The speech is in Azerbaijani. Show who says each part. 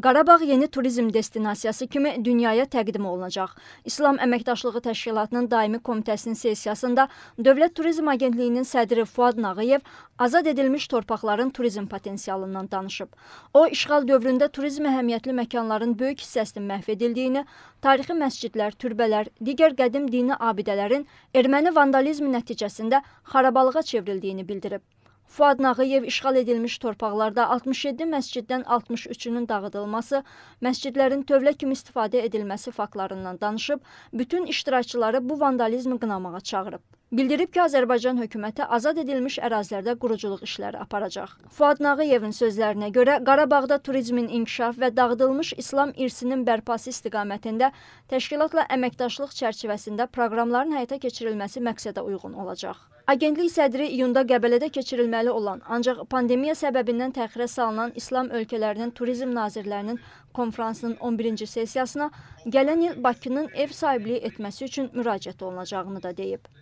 Speaker 1: Qarabağ yeni turizm destinasiyası kimi dünyaya təqdim olunacaq. İslam Əməkdaşlığı Təşkilatının daimi komitəsinin sessiyasında Dövlət Turizm Agentliyinin sədri Fuad Nağıyev azad edilmiş torpaqların turizm potensialından danışıb. O, işğal dövründə turizm əhəmiyyətli məkanların böyük hissəsinin məhv edildiyini, tarixi məscidlər, türbələr, digər qədim dini abidələrin erməni vandalizmi nəticəsində xarabalığa çevrildiyini bildirib. Fuad Nağıyev işğal edilmiş torpaqlarda 67 məsciddən 63-ünün dağıdılması, məscidlərin tövlə kimi istifadə edilməsi faktlarından danışıb, bütün iştirakçıları bu vandalizmi qınamağa çağırıb. Bildirib ki, Azərbaycan hökuməti azad edilmiş ərazilərdə quruculuq işləri aparacaq. Fuad Nağıyevin sözlərinə görə, Qarabağda turizmin inkişaf və dağıdılmış İslam irsinin bərpası istiqamətində təşkilatla əməkdaşlıq çərçivəsində proqramların həyata keçirilməsi məqsədə uyğun olacaq. Agentlik sədri iyunda Qəbələdə keçirilməli olan, ancaq pandemiya səbəbindən təxirə salınan İslam ölkələrinin turizm nazirlərinin konfransının 11-ci sessiyasına gələn il Bakının ev sahibliyi etməsi üçün müraciət olunacağını da deyib.